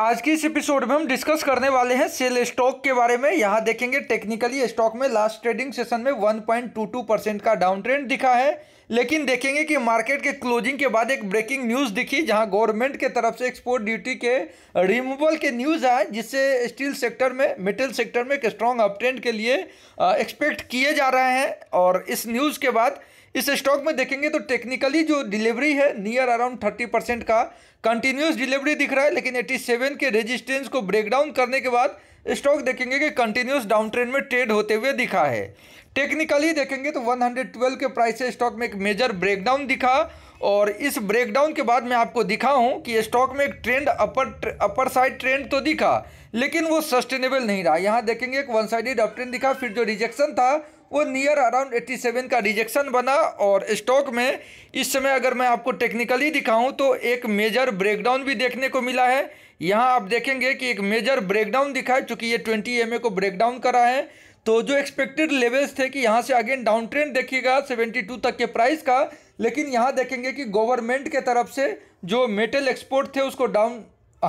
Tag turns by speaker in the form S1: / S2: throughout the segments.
S1: आज की इस एपिसोड में हम डिस्कस करने वाले हैं सेल स्टॉक के बारे में यहाँ देखेंगे टेक्निकली स्टॉक में लास्ट ट्रेडिंग सेशन में 1.22 परसेंट का डाउन ट्रेंड दिखा है लेकिन देखेंगे कि मार्केट के क्लोजिंग के बाद एक ब्रेकिंग न्यूज़ दिखी जहां गवर्नमेंट के तरफ से एक्सपोर्ट ड्यूटी के रिमूवल के न्यूज़ आए जिससे स्टील सेक्टर में मेटल सेक्टर में एक स्ट्रॉन्ग अपट्रेंड के लिए एक्सपेक्ट किए जा रहे हैं और इस न्यूज़ के बाद इस स्टॉक में देखेंगे तो टेक्निकली जो डिलीवरी है नियर अराउंड थर्टी परसेंट का कंटिन्यूस डिलीवरी दिख रहा है लेकिन एटी सेवन के रेजिस्टेंस को ब्रेकडाउन करने के बाद स्टॉक देखेंगे कि कंटिन्यूस डाउन ट्रेंड में ट्रेड होते हुए दिखा है टेक्निकली देखेंगे तो 112 के प्राइस से स्टॉक में एक मेजर ब्रेकडाउन दिखा और इस ब्रेकडाउन के बाद मैं आपको दिखा हूँ कि स्टॉक में एक trend upper upper side trend तो दिखा लेकिन वो सस्टेनेबल नहीं रहा यहाँ देखेंगे एक वन साइडेड अप ट्रेंड दिखा फिर जो रिजेक्शन था वो नियर अराउंड 87 का रिजेक्शन बना और स्टॉक में इस समय अगर मैं आपको टेक्निकली दिखाऊं तो एक मेजर ब्रेकडाउन भी देखने को मिला है यहाँ आप देखेंगे कि एक मेजर ब्रेकडाउन दिखा है चूँकि ये ट्वेंटी एम को ब्रेकडाउन करा है तो जो एक्सपेक्टेड लेवल्स थे कि यहाँ से अगेन डाउन ट्रेंड देखिएगा टू तक के प्राइस का लेकिन यहाँ देखेंगे कि गवर्नमेंट के तरफ से जो मेटल एक्सपोर्ट थे उसको डाउन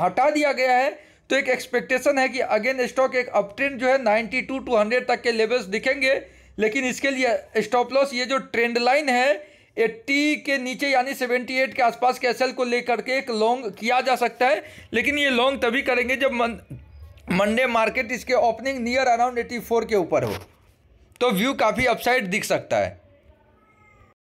S1: हटा दिया गया है तो एक एक्सपेक्टेशन है कि अगेन स्टॉक एक अप ट्रेंड जो है 92 टू 100 तक के लेवल्स दिखेंगे लेकिन इसके लिए स्टॉप लॉस ये जो ट्रेंड लाइन है 80 के नीचे यानी 78 के आसपास के एसएल को लेकर के एक लॉन्ग किया जा सकता है लेकिन ये लॉन्ग तभी करेंगे जब मंडे मार्केट इसके ओपनिंग नियर अराउंड 84 के ऊपर हो तो व्यू काफ़ी अपसाइड दिख सकता है